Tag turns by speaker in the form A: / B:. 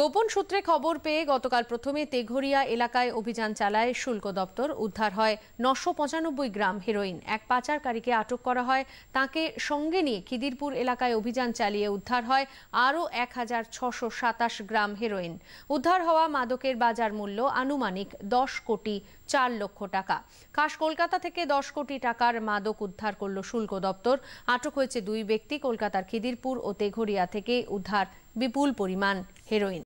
A: গোপন সূত্রে খবর পেয়ে গতকাল প্রথমে তেঘরিয়া এলাকায় অভিযান চালায় শুল্ক দপ্তর উদ্ধার হয় নশো পঁচানব্বই গ্রাম হেরোইন এক পাচারকারীকে আটক করা হয় তাকে সঙ্গে নিয়ে খিদিরপুর এলাকায় অভিযান চালিয়ে উদ্ধার হয় আরও এক হাজার ছশো সাতাশ গ্রাম হেরোইন উদ্ধার হওয়া মাদকের বাজার মূল্য আনুমানিক দশ কোটি চার লক্ষ টাকা খাস কলকাতা থেকে দশ কোটি টাকার মাদক উদ্ধার করল শুল্ক দপ্তর আটক হয়েছে দুই ব্যক্তি কলকাতার খিদিরপুর ও তেঘরিয়া থেকে উদ্ধার বিপুল পরিমাণ হেরোইন